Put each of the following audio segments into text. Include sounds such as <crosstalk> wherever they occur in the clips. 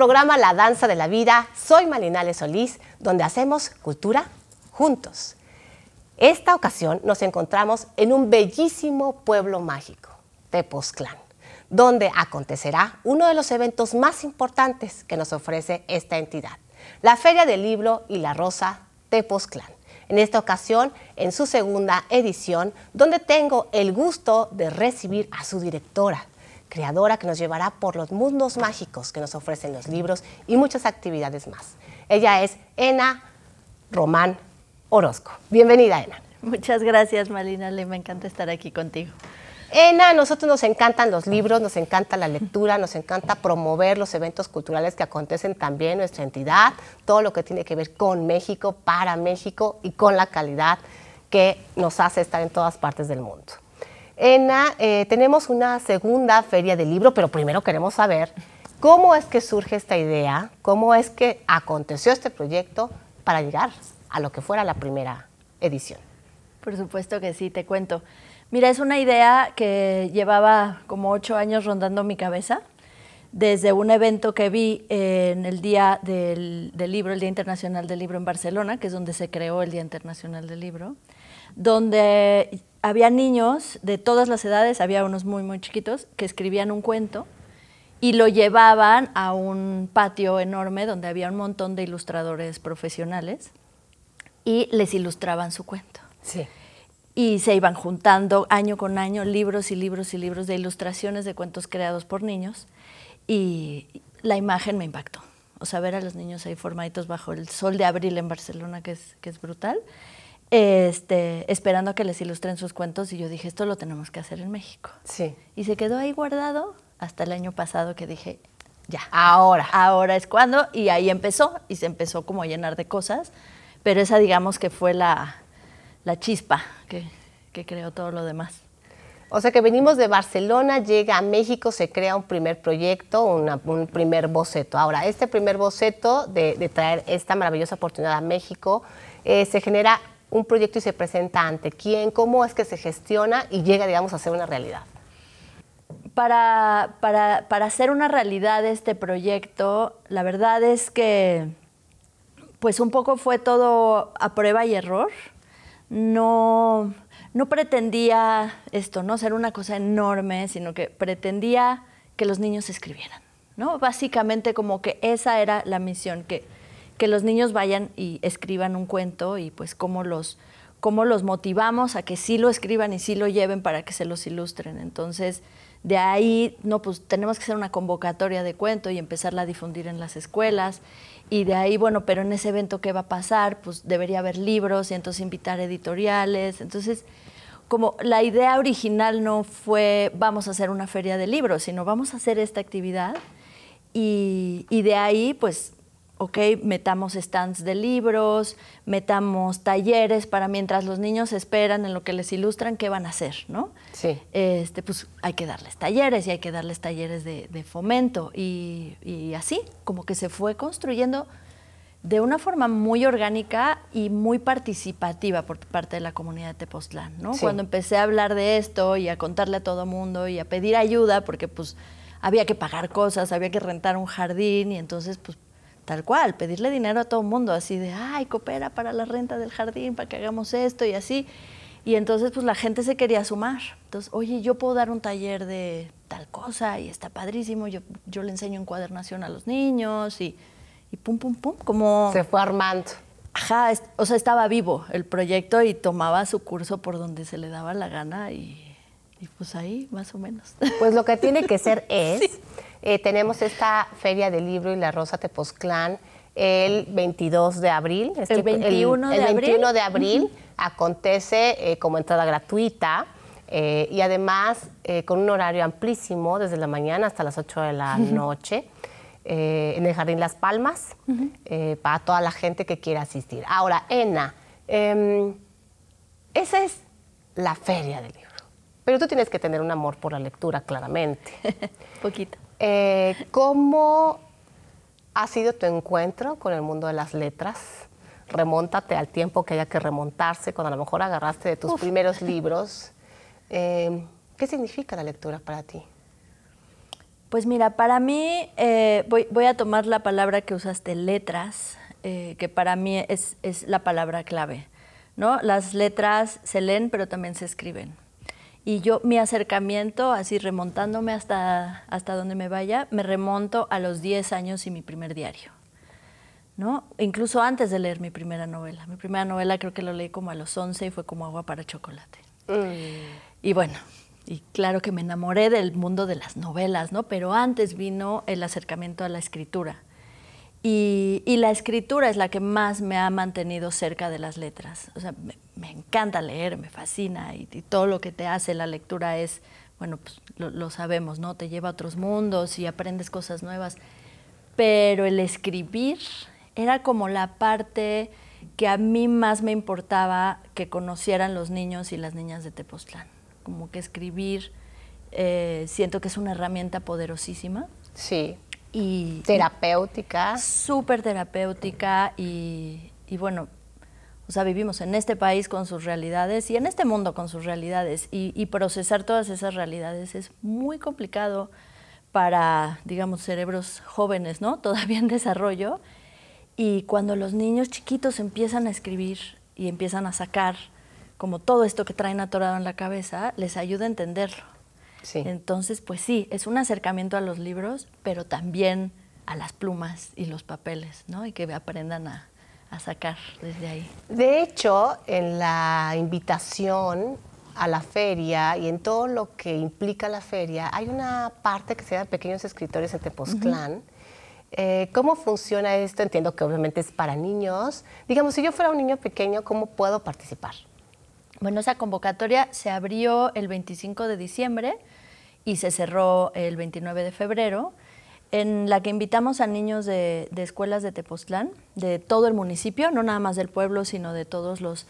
programa La Danza de la Vida. Soy Malinales Solís, donde hacemos cultura juntos. Esta ocasión nos encontramos en un bellísimo pueblo mágico, Tepoztlán, donde acontecerá uno de los eventos más importantes que nos ofrece esta entidad, la Feria del Libro y la Rosa Tepoztlán. En esta ocasión, en su segunda edición, donde tengo el gusto de recibir a su directora, creadora que nos llevará por los mundos mágicos que nos ofrecen los libros y muchas actividades más. Ella es Ena Román Orozco. Bienvenida, Ena. Muchas gracias, Malina. Le me encanta estar aquí contigo. Ena, a nosotros nos encantan los libros, nos encanta la lectura, nos encanta promover los eventos culturales que acontecen también en nuestra entidad, todo lo que tiene que ver con México, para México y con la calidad que nos hace estar en todas partes del mundo. Ena, eh, tenemos una segunda feria del libro, pero primero queremos saber cómo es que surge esta idea, cómo es que aconteció este proyecto para llegar a lo que fuera la primera edición. Por supuesto que sí, te cuento. Mira, es una idea que llevaba como ocho años rondando mi cabeza desde un evento que vi en el Día del, del, Libro, el Día Internacional del Libro en Barcelona, que es donde se creó el Día Internacional del Libro, donde había niños de todas las edades, había unos muy, muy chiquitos, que escribían un cuento y lo llevaban a un patio enorme donde había un montón de ilustradores profesionales y les ilustraban su cuento. Sí. Y se iban juntando año con año libros y libros y libros de ilustraciones de cuentos creados por niños y la imagen me impactó. O sea, ver a los niños ahí formaditos bajo el sol de abril en Barcelona, que es, que es brutal este, esperando a que les ilustren sus cuentos y yo dije, esto lo tenemos que hacer en México. Sí. Y se quedó ahí guardado hasta el año pasado que dije, ya. Ahora. Ahora es cuando y ahí empezó y se empezó como a llenar de cosas, pero esa digamos que fue la, la chispa que, que creó todo lo demás. O sea que venimos de Barcelona, llega a México, se crea un primer proyecto, un primer boceto. Ahora, este primer boceto de, traer esta maravillosa oportunidad a México eh, se genera un proyecto y se presenta ante quién, cómo es que se gestiona y llega, digamos, a ser una realidad. Para, para, para hacer una realidad este proyecto, la verdad es que pues un poco fue todo a prueba y error. No, no pretendía esto, no ser una cosa enorme, sino que pretendía que los niños escribieran, ¿no? Básicamente como que esa era la misión, que, que los niños vayan y escriban un cuento y pues cómo los, cómo los motivamos a que sí lo escriban y sí lo lleven para que se los ilustren. Entonces, de ahí, no, pues tenemos que hacer una convocatoria de cuento y empezarla a difundir en las escuelas. Y de ahí, bueno, pero en ese evento, ¿qué va a pasar? Pues debería haber libros y entonces invitar editoriales. Entonces, como la idea original no fue vamos a hacer una feria de libros, sino vamos a hacer esta actividad. Y, y de ahí, pues ok, metamos stands de libros, metamos talleres para mientras los niños esperan en lo que les ilustran qué van a hacer, ¿no? Sí. Este, pues hay que darles talleres y hay que darles talleres de, fomento y, así, como que se fue construyendo de una forma muy orgánica y muy participativa por parte de la comunidad de Tepoztlán, ¿no? Cuando empecé a hablar de esto y a contarle a todo mundo y a pedir ayuda, porque pues había que pagar cosas, había que rentar un jardín y entonces pues tal cual, pedirle dinero a todo el mundo, así de, ay, coopera para la renta del jardín, para que hagamos esto y así. Y entonces pues la gente se quería sumar. Entonces, oye, yo puedo dar un taller de tal cosa y está padrísimo, yo, yo le enseño encuadernación a los niños y, y pum, pum, pum, como... Se fue armando. Ajá, o sea, estaba vivo el proyecto y tomaba su curso por donde se le daba la gana y, pues ahí, más o menos. Pues lo que tiene que ser <laughs> es... Eh, tenemos esta Feria del Libro y la Rosa Tepoztlán el 22 de abril. el 21 este, de abril. acontece eh, como entrada gratuita. Eh, y además con un horario amplísimo, desde la mañana hasta las 8 de la noche, en el Jardín Las Palmas, para toda la gente que quiera asistir. Ahora, Ena, em, esa es la feria del libro, pero tú tienes que tener un amor por la lectura, claramente. <laughs> Poquito. Eh, ¿Cómo ha sido tu encuentro con el mundo de las letras? Remóntate al tiempo que haya que remontarse, cuando a lo mejor agarraste de tus primeros <laughs> libros. Eh, ¿Qué significa la lectura para ti? Pues mira, para mí, eh, voy, a tomar la palabra que usaste, letras, que para mí es, la palabra clave. Las letras se leen, pero también se escriben. Y yo, mi acercamiento, así remontándome hasta, hasta donde me vaya, me remonto a los 10 años y mi primer diario. ¿no? Incluso antes de leer mi primera novela. Mi primera novela creo que lo leí como a los 11 y fue como agua para chocolate. Mm. Y bueno, y claro que me enamoré del mundo de las novelas, ¿no? Pero antes vino el acercamiento a la escritura. Y, la escritura es la que más me ha mantenido cerca de las letras. O sea, me, encanta leer, me fascina y, todo lo que te hace la lectura es, bueno, pues lo, sabemos, ¿no? Te lleva a otros mundos y aprendes cosas nuevas. Pero el escribir era como la parte que a mí más me importaba que conocieran los niños y las niñas de Tepoztlán. Como que escribir, eh, siento que es una herramienta poderosísima. Sí, y, terapéutica. Súper terapéutica y, bueno, o sea, vivimos en este país con sus realidades y en este mundo con sus realidades. Y, y, procesar todas esas realidades es muy complicado para, digamos, cerebros jóvenes, ¿no? <laughs> Todavía en desarrollo. Y cuando los niños chiquitos empiezan a escribir y empiezan a sacar como todo esto que traen atorado en la cabeza, les ayuda a entenderlo. Entonces, pues sí, es un acercamiento a los libros, pero también a las plumas y los papeles, ¿no? Y que aprendan a, sacar desde ahí. De hecho, en la invitación a la feria y en todo lo que implica la feria, hay una parte que se llama Pequeños Escritores en Tepoztlán. Eh, ¿Cómo funciona esto? Entiendo que obviamente es para niños. Digamos, si yo fuera un niño pequeño, ¿cómo puedo participar? Bueno, esa convocatoria se abrió el 25 de diciembre y se cerró el 29 de febrero, en la que invitamos a niños de, escuelas de Tepoztlán, de todo el municipio, no nada más del pueblo, sino de todos los,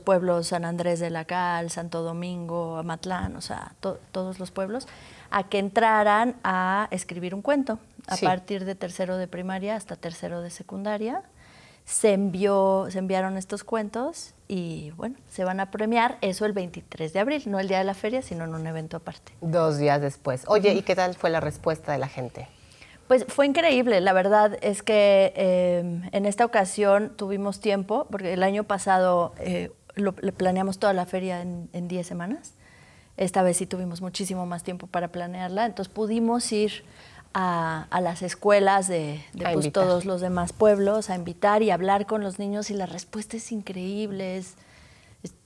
pueblos, San Andrés de la Cal, Santo Domingo, Amatlán, o sea, todos los pueblos, a que entraran a escribir un cuento a partir de tercero de primaria hasta tercero de secundaria se, envió, se enviaron estos cuentos y bueno, se van a premiar eso el 23 de abril, no el día de la feria, sino en un evento aparte. Dos días después. Oye, ¿y qué tal fue la respuesta de la gente? Pues fue increíble, la verdad es que em, en esta ocasión tuvimos tiempo, porque el año pasado eh, planeamos toda la feria en 10 semanas. Esta vez sí tuvimos muchísimo más tiempo para planearla, entonces pudimos ir a, las escuelas de, pues, todos los demás pueblos, a invitar y hablar con los niños y la respuesta es increíble,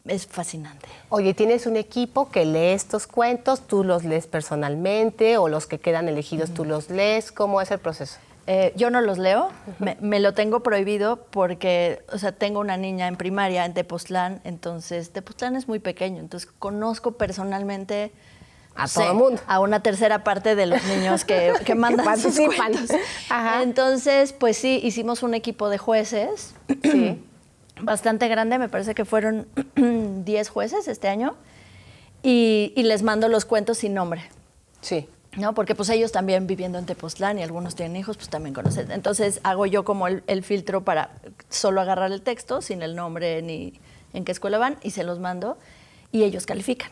es, fascinante. Oye, tienes un equipo que lee estos cuentos, tú los lees personalmente o los que quedan elegidos tú los lees, ¿cómo es el proceso? Eh, yo no los leo, me, lo tengo prohibido porque, o sea, tengo una niña en primaria en Tepoztlán, entonces Tepoztlán es muy pequeño, entonces conozco personalmente a todo el mundo. A una tercera parte de los niños que, <laughs> mandan sus cuentos. Entonces, pues sí, hicimos un equipo de jueces. <clears throat> Bastante grande, me parece que fueron 10 <clears throat> jueces este año. Y, les mando los cuentos sin nombre. Sí. ¿No? Porque pues ellos también viviendo en Tepoztlán y algunos tienen hijos, pues también conocen. Entonces hago yo como el, el filtro para solo agarrar el texto sin el nombre ni en qué escuela van y se los mando y ellos califican.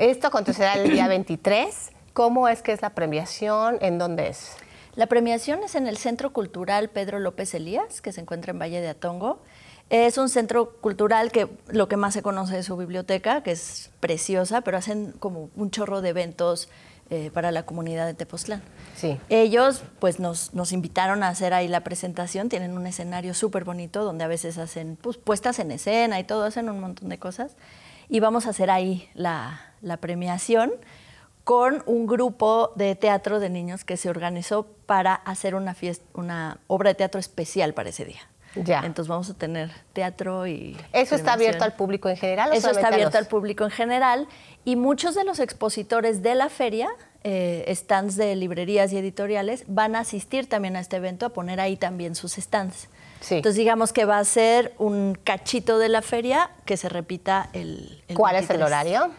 Esto acontecerá el día 23. ¿Cómo es que es la premiación? ¿En dónde es? La premiación es en el Centro Cultural Pedro López Elías, que se encuentra en Valle de Atongo. Es un centro cultural que lo que más se conoce es su biblioteca, que es preciosa, pero hacen como un chorro de eventos eh, para la comunidad de Tepoztlán. Sí. Ellos pues nos, invitaron a hacer ahí la presentación, tienen un escenario súper bonito donde a veces hacen pues, puestas en escena y todo, hacen un montón de cosas. Y vamos a hacer ahí la, la premiación con un grupo de teatro de niños que se organizó para hacer una, fiesta, una obra de teatro especial para ese día. Ya. Entonces vamos a tener teatro y... ¿Eso está abierto al público en general? Eso está abierto al público en general y muchos de los expositores de la feria, eh, stands de librerías y editoriales, van a asistir también a este evento a poner ahí también sus stands. Sí. Entonces digamos que va a ser un cachito de la feria que se repita el... ¿Cuál es el horario?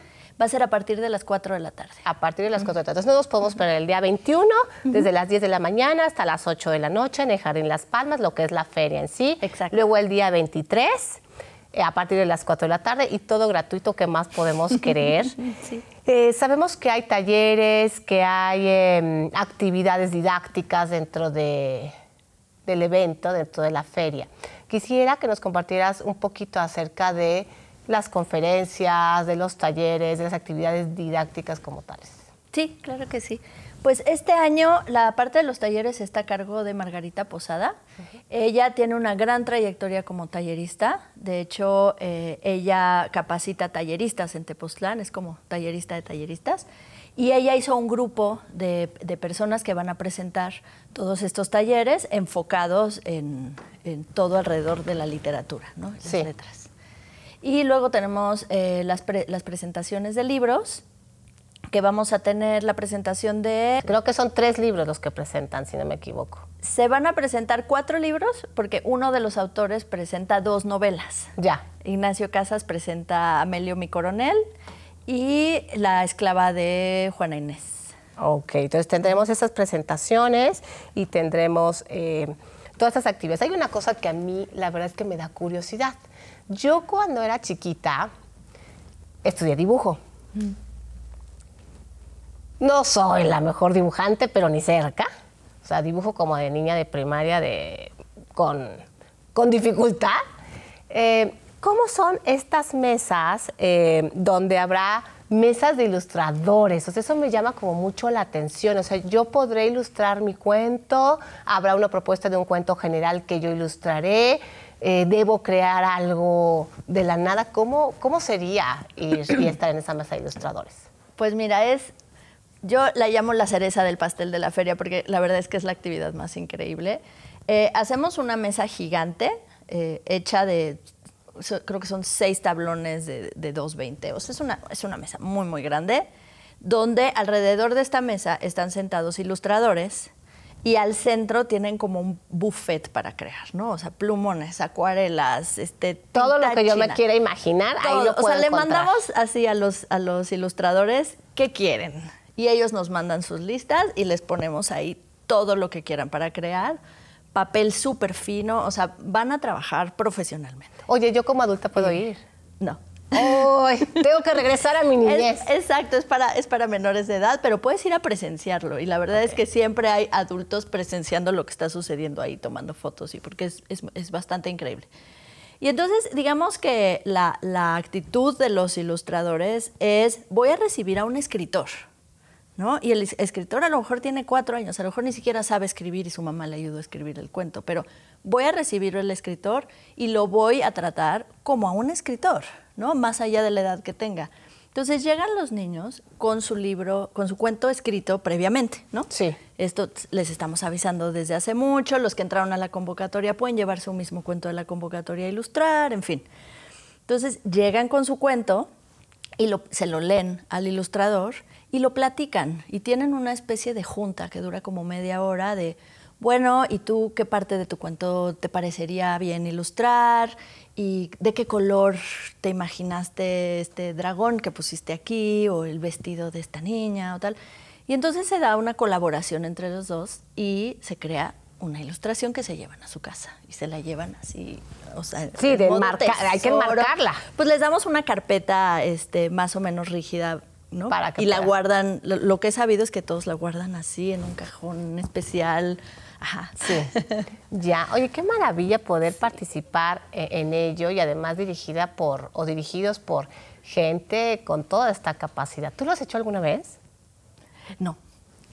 va a ser a partir de las 4 de la tarde. A partir de las 4 de la tarde. Entonces, nos podemos perder el día 21, desde las 10 de la mañana hasta las 8 de la noche en el Jardín Las Palmas, lo que es la feria en sí. Exacto. Luego el día 23 eh, a partir de las 4 de la tarde y todo gratuito que más podemos querer. <laughs> Eh, sabemos que hay talleres, que hay em, actividades didácticas dentro del evento, dentro de la feria. Quisiera que nos compartieras un poquito acerca de las conferencias, de los talleres, de las actividades didácticas como tales. Sí, claro que sí. Pues este año la parte de los talleres está a cargo de Margarita Posada. Ella tiene una gran trayectoria como tallerista. De hecho, eh, ella capacita talleristas en Tepoztlán, es como tallerista de talleristas. Y ella hizo un grupo de, personas que van a presentar todos estos talleres enfocados en, todo alrededor de la literatura, ¿no? las letras. Y luego tenemos eh, las, presentaciones de libros, que vamos a tener la presentación de... Creo que son tres libros los que presentan, si no me equivoco. Se van a presentar cuatro libros porque uno de los autores presenta dos novelas. Ya. Ignacio Casas presenta Amelio Mi Coronel y La esclava de Juana Inés. Ok, entonces tendremos esas presentaciones y tendremos eh, todas estas actividades. Hay una cosa que a mí la verdad es que me da curiosidad. Yo cuando era chiquita estudié dibujo. No soy la mejor dibujante, pero ni cerca. O sea, dibujo como de niña de primaria con, dificultad. Eh, ¿Cómo son estas mesas eh, donde habrá mesas de ilustradores? O sea, eso me llama como mucho la atención. O sea, yo podré ilustrar mi cuento, habrá una propuesta de un cuento general que yo ilustraré, eh, debo crear algo de la nada, ¿cómo, sería ir y estar en esa mesa de ilustradores? Pues mira, es yo la llamo la cereza del pastel de la feria porque la verdad es que es la actividad más increíble. Eh, hacemos una mesa gigante eh, hecha de, creo que son seis tablones de, dos 220. O sea, es una, es una mesa muy, muy grande, donde alrededor de esta mesa están sentados ilustradores y al centro tienen como un buffet para crear, ¿no? O sea, plumones, acuarelas, este todo lo que yo me quiera imaginar, ahí lo O sea, le mandamos así a los a los ilustradores qué quieren y ellos nos mandan sus listas y les ponemos ahí todo lo que quieran para crear. Papel súper fino, o sea, van a trabajar profesionalmente. Oye, ¿yo como adulta puedo ir? No tengo que regresar a mi niñez. exacto, es para, es para menores de edad, pero puedes ir a presenciarlo. Y la verdad es que siempre hay adultos presenciando lo que está sucediendo ahí, tomando fotos, y porque es, es, es bastante increíble. Y entonces, digamos que la, la, actitud de los ilustradores es, voy a recibir a un escritor, ¿no? Y el escritor a lo mejor tiene cuatro años, a lo mejor ni siquiera sabe escribir y su mamá le ayudó a escribir el cuento, pero voy a recibir al escritor y lo voy a tratar como a un escritor, más allá de la edad que tenga. Entonces llegan los niños con su libro, con su cuento escrito previamente, ¿no? Sí. Esto les estamos avisando desde hace mucho, los que entraron a la convocatoria pueden llevarse su mismo cuento de la convocatoria a ilustrar, en fin. Entonces llegan con su cuento y se lo leen al ilustrador y lo platican y tienen una especie de junta que dura como media hora de, bueno, ¿y tú qué parte de tu cuento te parecería bien ilustrar? de qué color te imaginaste este dragón que pusiste aquí o el vestido de esta niña o tal? Y entonces se da una colaboración entre los dos y se crea una ilustración que se llevan a su casa y se la llevan así, o sea, sí, de hay que marcarla. Pues les damos una carpeta este, más o menos rígida y la guardan, lo, que he sabido es que todos la guardan así, en un cajón especial. Ajá. Sí. <laughs> ya, oye, qué maravilla poder participar e, en ello y además dirigida por, o dirigidos por gente con toda esta capacidad. ¿Tú lo has hecho alguna vez? No,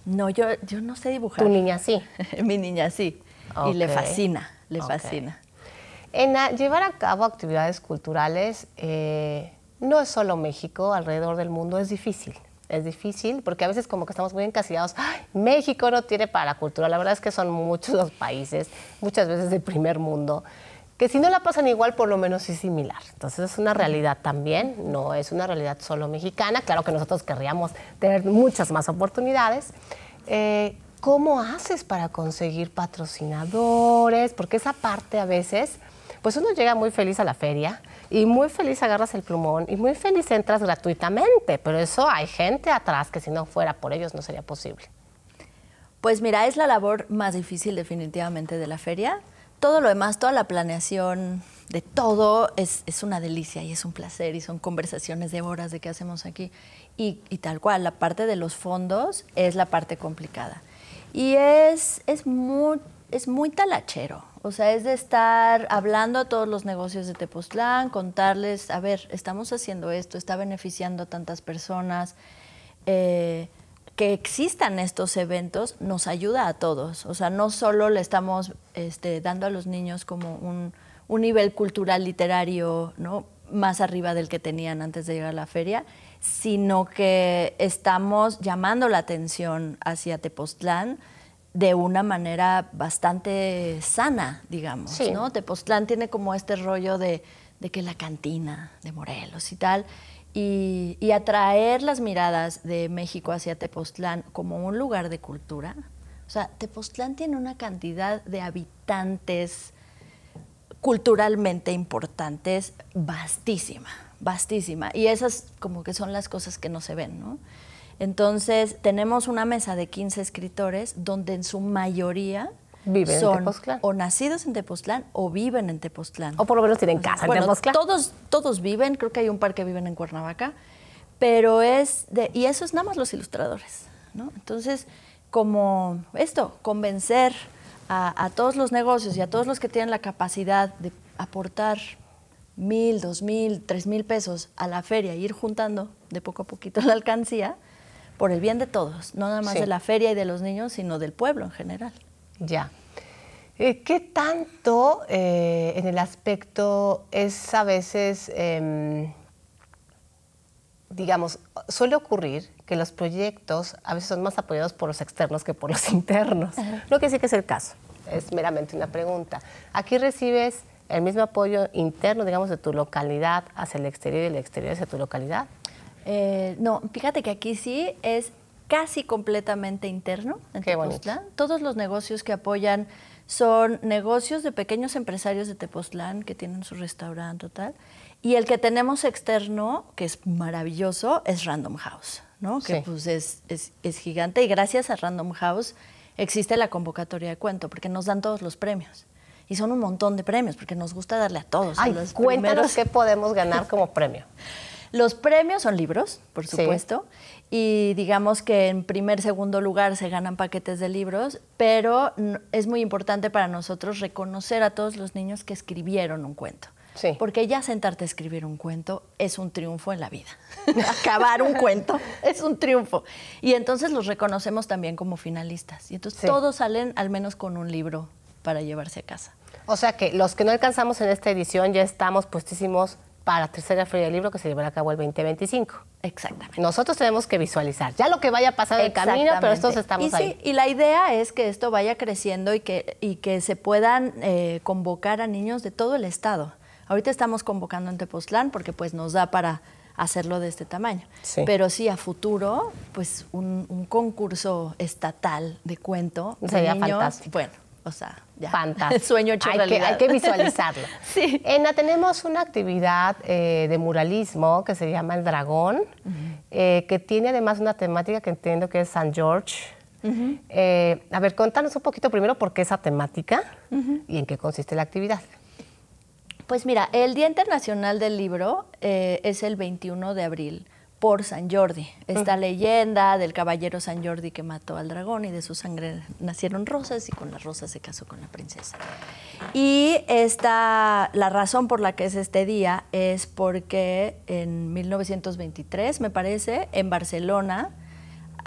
no, yo, yo no sé dibujar. ¿Tu niña sí? <laughs> Mi niña sí. Y le fascina, le fascina. En llevar a cabo actividades culturales, eh, no es solo México, alrededor del mundo es difícil. Es difícil porque a veces como que estamos muy encasillados. México no tiene para cultura. La verdad es que son muchos los países, muchas veces del primer mundo, que si no la pasan igual, por lo menos es similar. Entonces es una realidad también, no es una realidad solo mexicana. Claro que nosotros querríamos tener muchas más oportunidades. Eh, ¿Cómo haces para conseguir patrocinadores? Porque esa parte a veces, pues uno llega muy feliz a la feria, y muy feliz agarras el plumón y muy feliz entras gratuitamente, pero eso hay gente atrás que si no fuera por ellos no sería posible. Pues mira, es la labor más difícil definitivamente de la feria. Todo lo demás, toda la planeación de todo es, una delicia y es un placer y son conversaciones de horas de qué hacemos aquí. Y, tal cual, la parte de los fondos es la parte complicada. Y es, es es muy talachero. O sea, es de estar hablando a todos los negocios de Tepoztlán, contarles, a ver, estamos haciendo esto, está beneficiando a tantas personas. Eh, que existan estos eventos nos ayuda a todos. O sea, no solo le estamos este, dando a los niños como un, nivel cultural literario más arriba del que tenían antes de llegar a la feria, sino que estamos llamando la atención hacia Tepoztlán de una manera bastante sana, digamos, sí. ¿no? Tepoztlán tiene como este rollo de, que la cantina de Morelos y tal, y, atraer las miradas de México hacia Tepoztlán como un lugar de cultura. O sea, Tepoztlán tiene una cantidad de habitantes culturalmente importantes vastísima, vastísima, y esas como que son las cosas que no se ven, ¿no? Entonces, tenemos una mesa de 15 escritores donde en su mayoría son o nacidos en Tepoztlán o viven en Tepoztlán. O por lo menos tienen casa en Tepoztlán. Todos, todos viven, creo que hay un par que viven en Cuernavaca, pero es de, y eso es nada más los ilustradores, Entonces, como esto, convencer a, a todos los negocios y a todos los que tienen la capacidad de aportar mil, dos mil, tres mil pesos a la feria e ir juntando de poco a poquito <laughs> la alcancía, por el bien de todos, no nada más de la feria y de los niños, sino del pueblo en general. Ya. Eh, ¿Qué tanto eh, en el aspecto es a veces, em, digamos, suele ocurrir que los proyectos a veces son más apoyados por los externos que por los <laughs> internos? Lo que sí que es el caso, es meramente una pregunta. Aquí recibes el mismo apoyo interno, digamos, de tu localidad hacia el exterior y el exterior hacia tu localidad. Eh, no, fíjate que aquí sí es casi completamente interno en Tepoztlán. Todos los negocios que apoyan son negocios de pequeños empresarios de Tepoztlán que tienen su restaurante tal. Y el que tenemos externo, que es maravilloso, es Random House, ¿no? Que pues es, es, es, gigante. Y gracias a Random House existe la convocatoria de cuento, porque nos dan todos los premios. Y son un montón de premios, porque nos gusta darle a todos. Ay, cuéntanos qué podemos ganar como <laughs> premio. Los premios son libros, por supuesto, y digamos que en primer, segundo lugar se ganan paquetes de libros, pero es muy importante para nosotros reconocer a todos los niños que escribieron un cuento. Porque ya sentarte a escribir un cuento es un triunfo en la vida. <laughs> Acabar un cuento es un triunfo. Y entonces los reconocemos también como finalistas. Y entonces todos salen al menos con un libro para llevarse a casa. O sea que los que no alcanzamos en esta edición ya estamos puestísimos para la tercera feria del libro que se llevará a cabo el 2025. Exactamente. Nosotros tenemos que visualizar ya lo que vaya pasando en el camino, pero esto estamos y sí, Y la idea es que esto vaya creciendo y que, y que se puedan eh, convocar a niños de todo el estado. Ahorita estamos convocando en Tepoztlán porque pues nos da para hacerlo de este tamaño. Pero sí, a futuro, pues un, concurso estatal de cuento. Sería niños, fantástico. Bueno, o <laughs> Sueño hay Que, visualizarlo. <laughs> sí. En tenemos una actividad eh, de muralismo que se llama El Dragón, eh, que tiene además una temática que entiendo que es San George. Eh, a ver, contanos un poquito primero por qué esa temática y en qué consiste la actividad. Pues mira, el Día Internacional del Libro es el 21 de abril por San Jordi, esta leyenda del caballero San Jordi que mató al dragón y de su sangre nacieron rosas y con las rosas se casó con la princesa. Y esta, la razón por la que es este día es porque en 1923, me parece, en Barcelona,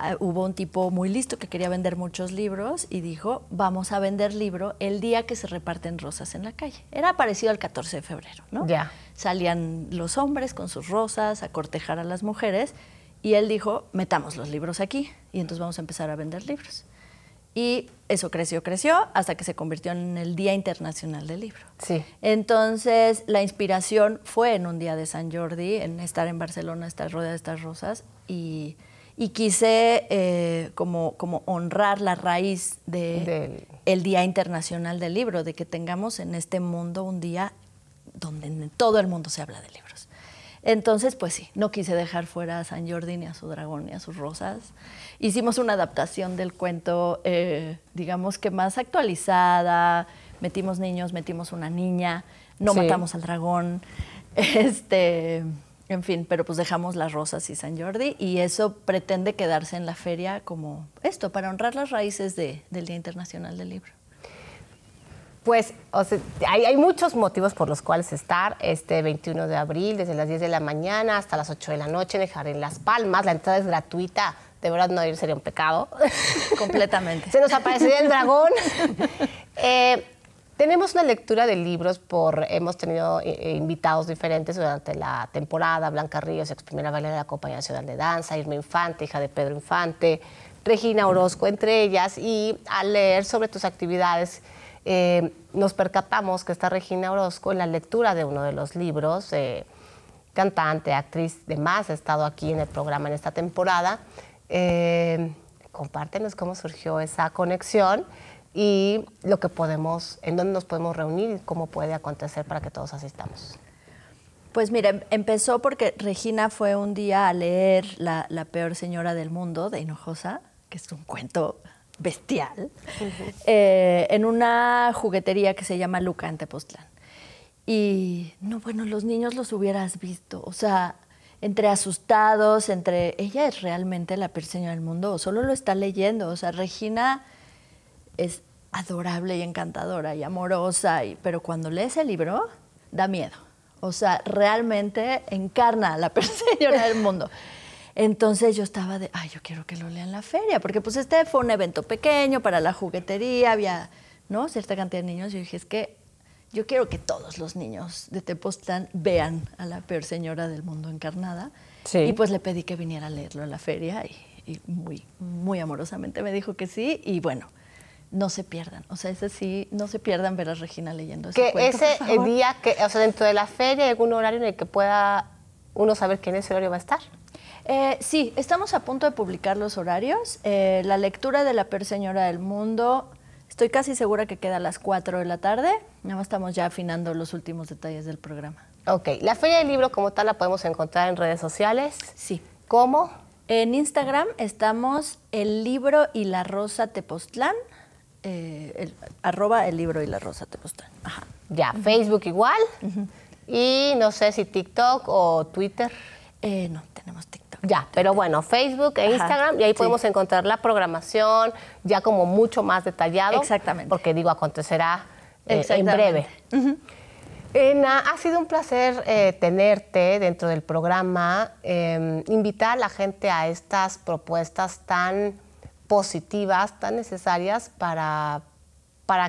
Ah, hubo un tipo muy listo que quería vender muchos libros y dijo, vamos a vender libro el día que se reparten rosas en la calle. Era parecido al 14 de febrero, ¿no? Ya. Salían los hombres con sus rosas a cortejar a las mujeres y él dijo, metamos los libros aquí y entonces vamos a empezar a vender libros. Y eso creció, creció, hasta que se convirtió en el Día Internacional del Libro. Sí. Entonces, la inspiración fue en un día de San Jordi, en estar en Barcelona, estar rodeada de estas rosas, y y quise eh, como, como honrar la raíz de del... el Día Internacional del Libro, de que tengamos en este mundo un día donde en todo el mundo se habla de libros. Entonces, pues sí, no quise dejar fuera a San Jordi, ni a su dragón, ni a sus rosas. Hicimos una adaptación del cuento, eh, digamos que más actualizada. Metimos niños, metimos una niña, no matamos al dragón. <laughs> Este, en fin, pero pues dejamos las rosas y San Jordi y eso pretende quedarse en la feria como esto, para honrar las raíces del Día Internacional del Libro. Pues hay, muchos motivos por los cuales estar este 21 de abril, desde las 10 de la mañana hasta las 8 de la noche en Las Palmas. La entrada es gratuita. De verdad, no ir sería un pecado. Completamente. <laughs> Se nos aparecería el dragón. <laughs> Tenemos una lectura de libros por, hemos tenido eh, eh, invitados diferentes durante la temporada, Blanca Ríos, ex primera bailarina de la Compañía Nacional de Danza, Irma Infante, hija de Pedro Infante, Regina Orozco, entre ellas, y al leer sobre tus actividades, eh, nos percatamos que está Regina Orozco en la lectura de uno de los libros, cantante, actriz, demás, ha estado aquí en el programa en esta temporada. compártenos cómo surgió esa conexión y lo que podemos, en dónde nos podemos reunir y cómo puede acontecer para que todos asistamos. Pues mira, em, empezó porque Regina fue un día a leer la, peor señora del mundo de Hinojosa, que es un cuento bestial, eh, en una juguetería que se llama Luca en Y no, bueno, los niños los hubieras visto, o sea, entre asustados, entre ella es realmente la peor señora del mundo, o solo lo está leyendo, o sea, Regina es adorable y encantadora y amorosa, y, pero cuando lees el libro da miedo. O sea, realmente encarna a la señora <laughs> del mundo. Entonces yo estaba de, ay, yo quiero que lo lean la feria, porque pues este fue un evento pequeño para la juguetería, había, ¿no? Cierta cantidad de niños. Y yo dije, es que yo quiero que todos los niños de Tepoztlán vean a la peor señora del mundo encarnada. Y pues le pedí que viniera a leerlo en la feria y, y muy, muy amorosamente me dijo que sí. Y bueno, no se pierdan. O sea, ese sí, no se pierdan ver a Regina leyendo ese Que ese día, que, o sea, dentro de la feria, hay algún horario en el que pueda uno saber quién en ese horario va a estar. Eh, sí, estamos a punto de publicar los horarios. Eh, la lectura de La Peor Señora del Mundo, estoy casi segura que queda a las 4 de la tarde. Nada más estamos ya afinando los últimos detalles del programa. Ok, la Feria del Libro como tal la podemos encontrar en redes sociales. Sí. ¿Cómo? En Instagram estamos El Libro y la Rosa Tepoztlán. Eh, el, arroba el libro y la rosa te gustan Ya, Facebook igual. Y no sé si TikTok o Twitter. Eh, no, tenemos TikTok. Ya, pero bueno, Facebook e Instagram, y ahí podemos encontrar la programación ya como mucho más detallado. Exactamente. Porque digo, acontecerá eh, en breve. Ena, ha sido un placer tenerte dentro del programa, em, invitar a la gente a estas propuestas tan positivas tan necesarias para,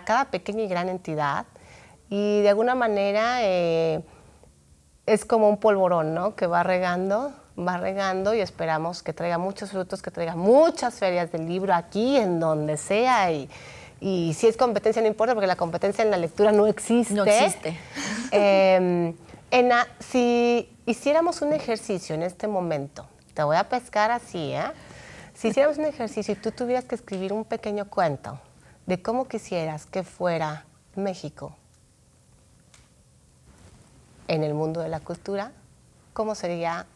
cada pequeña y gran entidad. Y de alguna manera eh, es como un polvorón, ¿no? Que va regando, va regando y esperamos que traiga muchos frutos, que traiga muchas ferias del libro aquí, en donde sea. Y, si es competencia no importa porque la competencia en la lectura no existe. No existe. <laughs> Em, si hiciéramos un ejercicio en este momento, te voy a pescar así, ¿eh? Si hiciéramos un ejercicio y tú tuvieras que escribir un pequeño cuento de cómo quisieras que fuera México en el mundo de la cultura, ¿cómo sería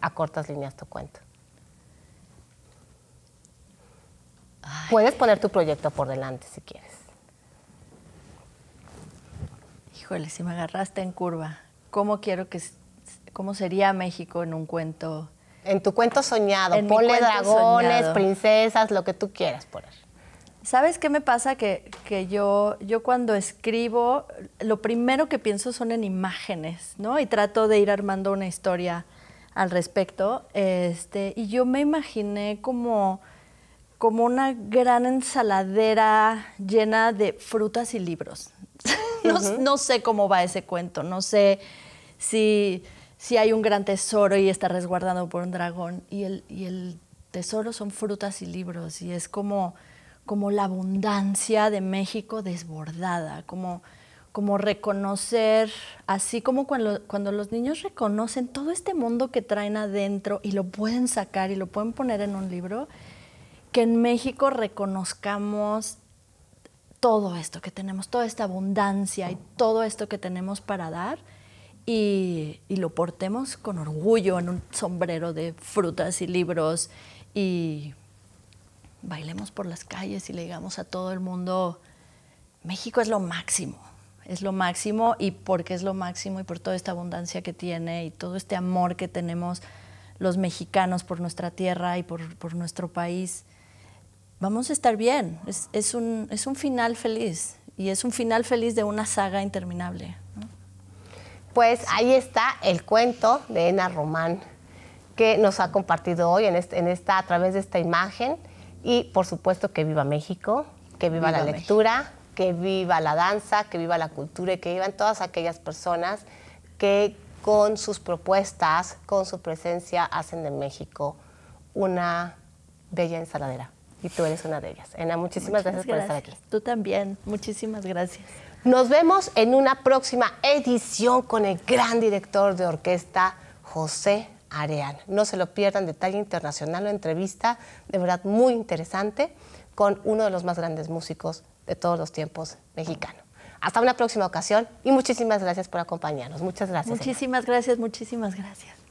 a cortas líneas tu cuento? Puedes poner tu proyecto por delante si quieres. Híjole, si me agarraste en curva, ¿cómo quiero que cómo sería México en un cuento? En tu cuento soñado, ponle dragones, princesas, lo que tú quieras poner. ¿Sabes qué me pasa? Que, yo, yo cuando escribo, lo primero que pienso son en imágenes, ¿no? Y trato de ir armando una historia al respecto. Este, y yo me imaginé como, como una gran ensaladera llena de frutas y libros. <laughs> no sé cómo va ese cuento, no sé si si hay un gran tesoro y está resguardado por un dragón, y el, tesoro son frutas y libros, y es como, la abundancia de México desbordada, como reconocer, así como cuando, los niños reconocen todo este mundo que traen adentro y lo pueden sacar y lo pueden poner en un libro, que en México reconozcamos todo esto que tenemos, toda esta abundancia y todo esto que tenemos para dar y, lo portemos con orgullo en un sombrero de frutas y libros y bailemos por las calles y le digamos a todo el mundo, México es lo máximo, es lo máximo y porque es lo máximo y por toda esta abundancia que tiene y todo este amor que tenemos los mexicanos por nuestra tierra y por, por nuestro país, vamos a estar bien. Es, es, un, es un final feliz y es un final feliz de una saga interminable. Pues ahí está el cuento de Ena Román que nos ha compartido hoy en, esta, a través de esta imagen. Y por supuesto que viva México, que viva, la lectura, que viva la danza, que viva la cultura y que vivan todas aquellas personas que con sus propuestas, con su presencia, hacen de México una bella ensaladera. Y tú eres una de ellas. Ena, muchísimas gracias por estar aquí. Tú también, muchísimas gracias. Nos vemos en una próxima edición con el gran director de orquesta, José Areán. No se lo pierdan, detalle internacional, una entrevista de verdad muy interesante con uno de los más grandes músicos de todos los tiempos mexicano. Hasta una próxima ocasión y muchísimas gracias por acompañarnos. Muchas gracias. Muchísimas gracias, muchísimas gracias.